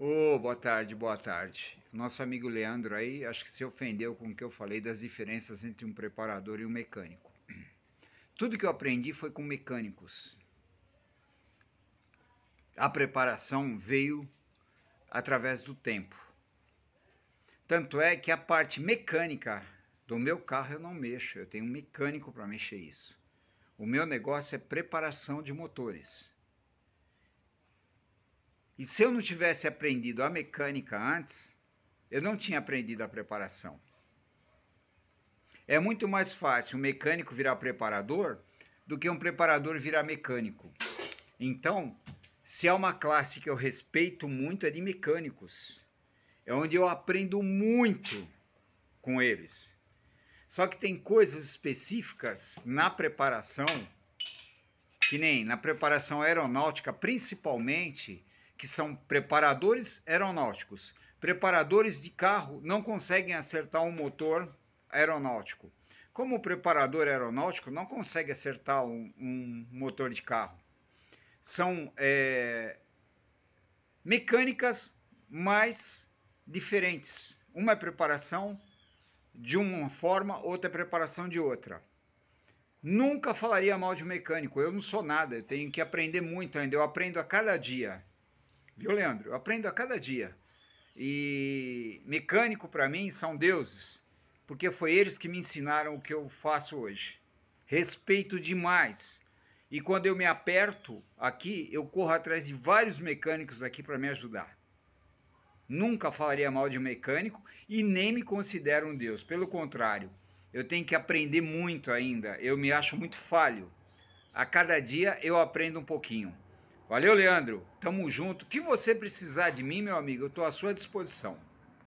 Ô, oh, boa tarde, boa tarde. Nosso amigo Leandro aí, acho que se ofendeu com o que eu falei das diferenças entre um preparador e um mecânico. Tudo que eu aprendi foi com mecânicos. A preparação veio através do tempo. Tanto é que a parte mecânica do meu carro eu não mexo, eu tenho um mecânico para mexer isso. O meu negócio é preparação de motores. E se eu não tivesse aprendido a mecânica antes, eu não tinha aprendido a preparação. É muito mais fácil um mecânico virar preparador do que um preparador virar mecânico. Então, se é uma classe que eu respeito muito, é de mecânicos. É onde eu aprendo muito com eles. Só que tem coisas específicas na preparação, que nem na preparação aeronáutica, principalmente, que são preparadores aeronáuticos. Preparadores de carro não conseguem acertar um motor aeronáutico. Como o preparador aeronáutico não consegue acertar um, um motor de carro. São é, mecânicas mais diferentes. Uma é preparação de uma forma, outra é preparação de outra. Nunca falaria mal de um mecânico, eu não sou nada, eu tenho que aprender muito ainda, eu aprendo a cada dia. Viu, Leandro? Eu aprendo a cada dia. E mecânico para mim são deuses, porque foi eles que me ensinaram o que eu faço hoje. Respeito demais. E quando eu me aperto aqui, eu corro atrás de vários mecânicos aqui para me ajudar. Nunca falaria mal de um mecânico e nem me considero um deus. Pelo contrário, eu tenho que aprender muito ainda. Eu me acho muito falho. A cada dia eu aprendo um pouquinho. Valeu, Leandro. Tamo junto. O que você precisar de mim, meu amigo, eu estou à sua disposição.